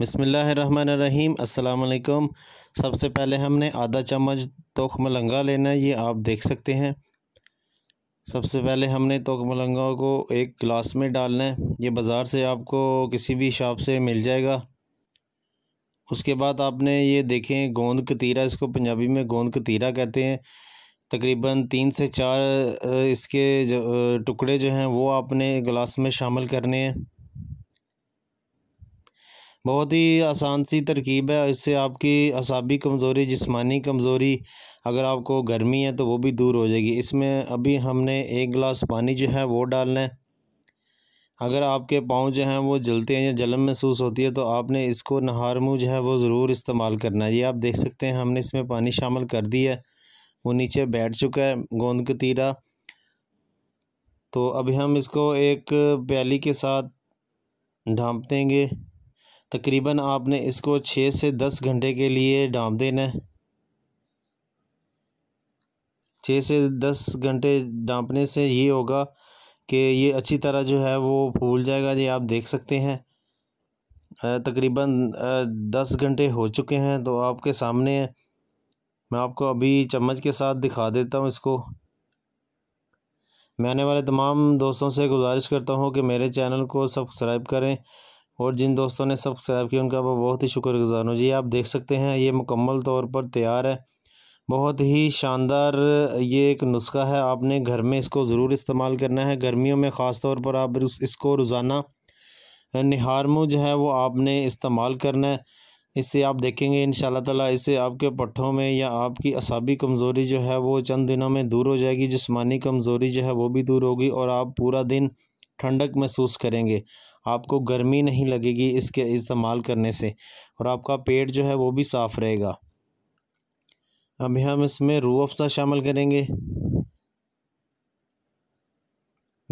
बसमीम अल्लाम सबसे पहले हमने आधा चम्मच तोख मलंगा लेना है ये आप देख सकते हैं सबसे पहले हमने तोख मलंगा को एक गिलास में डालना है ये बाज़ार से आपको किसी भी शॉप से मिल जाएगा उसके बाद आपने ये देखें गोंद कतीरा इसको पंजाबी में गोंद कतीरा कहते हैं तकरीबन तीन से चार इसके जो टुकड़े जो हैं वो आपने गिलास में शामिल करने हैं बहुत ही आसान सी तरकीब है इससे आपकी असाबी कमज़ोरी जिस्मानी कमज़ोरी अगर आपको गर्मी है तो वो भी दूर हो जाएगी इसमें अभी हमने एक गिलास पानी जो है वो डालना है अगर आपके पाँव जो हैं वो जलते हैं या जलन महसूस होती है तो आपने इसको नहार मुँह जो है वो ज़रूर इस्तेमाल करना है ये आप देख सकते हैं हमने इसमें पानी शामिल कर दिया है वो नीचे बैठ चुका है गोंद कतीरा तो अभी हम इसको एक प्याली के साथ ढाँप देंगे तकरीबन आपने इसको छः से दस घंटे के लिए डाँप देना है छः से दस घंटे डांपने से ये होगा कि ये अच्छी तरह जो है वो फूल जाएगा ये आप देख सकते हैं तकरीबन दस घंटे हो चुके हैं तो आपके सामने मैं आपको अभी चम्मच के साथ दिखा देता हूँ इसको मैं आने वाले तमाम दोस्तों से गुजारिश करता हूँ कि मेरे चैनल को सब्सक्राइब करें और जिन दोस्तों ने सब्सक्राइब किया उनका मैं बहुत ही शुक्रगुजार हूँ जी आप देख सकते हैं ये मुकम्मल तौर पर तैयार है बहुत ही शानदार ये एक नुस्खा है आपने घर में इसको ज़रूर इस्तेमाल करना है गर्मियों में ख़ास तौर पर आप इसको रोज़ाना निहार मुँह जो है वो आपने इस्तेमाल करना है इससे आप देखेंगे इन ताला इससे आपके पट्ठों में या आपकी असाबी कमज़ोरी जो है वो चंद दिनों में दूर हो जाएगी जिसमानी कमज़ोरी जो है वो भी दूर होगी और आप पूरा दिन ठंडक महसूस करेंगे आपको गर्मी नहीं लगेगी इसके इस्तेमाल करने से और आपका पेट जो है वो भी साफ़ रहेगा अभी हम इसमें रू अफ्सा शामिल करेंगे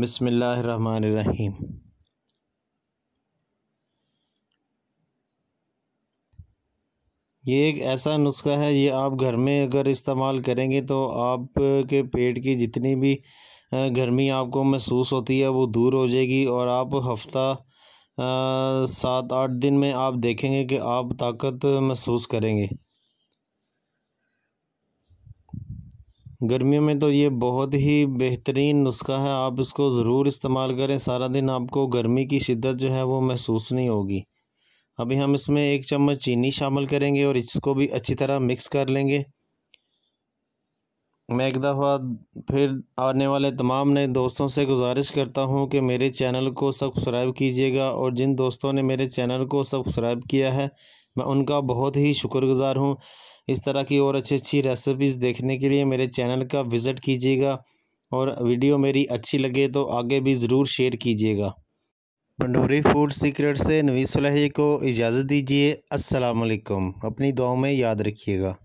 बसमीम ये एक ऐसा नुस्खा है ये आप घर में अगर इस्तेमाल करेंगे तो आपके पेट की जितनी भी गर्मी आपको महसूस होती है वो दूर हो जाएगी और आप हफ्ता सात आठ दिन में आप देखेंगे कि आप ताकत महसूस करेंगे गर्मियों में तो ये बहुत ही बेहतरीन नुस्खा है आप इसको ज़रूर इस्तेमाल करें सारा दिन आपको गर्मी की शिद्दत जो है वो महसूस नहीं होगी अभी हम इसमें एक चम्मच चीनी शामिल करेंगे और इसको भी अच्छी तरह मिक्स कर लेंगे मैं एक दफ़ा फिर आने वाले तमाम नए दोस्तों से गुजारिश करता हूं कि मेरे चैनल को सब्सक्राइब कीजिएगा और जिन दोस्तों ने मेरे चैनल को सब्सक्राइब किया है मैं उनका बहुत ही शुक्रगुजार हूं इस तरह की और अच्छी अच्छी रेसिपीज़ देखने के लिए मेरे चैनल का विज़िट कीजिएगा और वीडियो मेरी अच्छी लगे तो आगे भी ज़रूर शेयर कीजिएगा पंडोरी फूड सीक्रेट से नवीस को इजाज़त दीजिए असलकम अपनी दुआ में याद रखिएगा